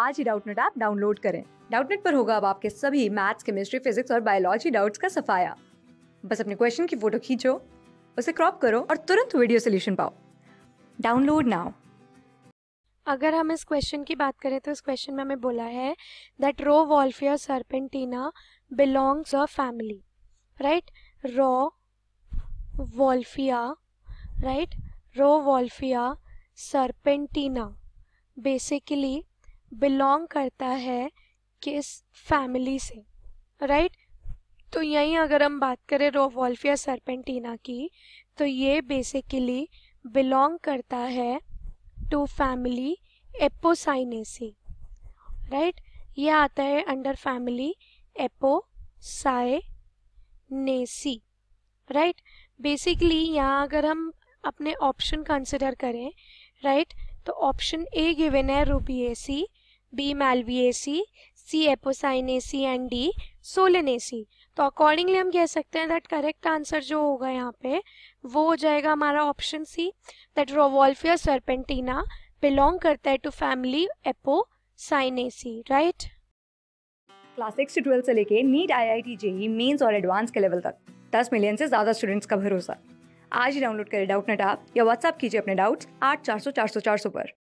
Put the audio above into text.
आज ही Doubtnut app download करें डाउटनेट पर होगा अब आपके सभी मैथ्स केमिस्ट्री फिजिक्स और बायोलॉजी डाउट्स का सफाया बस अपने क्वेश्चन की फोटो खींचो उसे क्रॉप करो और तुरंत वीडियो सोल्यूशन पाओ डाउनलोड नाउ अगर हम इस क्वेश्चन की बात करें तो इस क्वेश्चन में हमें बोला है that Rauwolfia serpentina belongs a family right Rauwolfia right Rauwolfia serpentina basically belong करता है किस फैमिली से राइट तो यहीं अगर हम बात करें रोवॉल्फिया सरपेंटीना की तो ये बेसिकली बिलोंग करता है टू फैमिली एपोसाइनेसी राइट ये आता है under family Apocynaceae right basically यहाँ अगर हम अपने ऑप्शन कंसिडर करें राइट right? तो ऑप्शन ए गिवेन है Rubiaceae B malvaceae, C Apocynaceae and D C तो अकॉर्डिंगली हम कह सकते हैं दैट करेक्ट आंसर जो होगा यहाँ पे वो हो जाएगा हमारा option C that Rauwolfia serpentina belong करता है to family Apocynaceae right class six से ट्वेल्थ से लेके NEET I I T JEE mains और एडवांस के लेवल तक दस मिलियन से ज़्यादा स्टूडेंट्स का भरोसा आज ही डाउनलोड करें डाउट नेट आप या व्हाट्सअप कीजिए अपने डाउट्स आठ चार सौ चार सौ चार सौ पर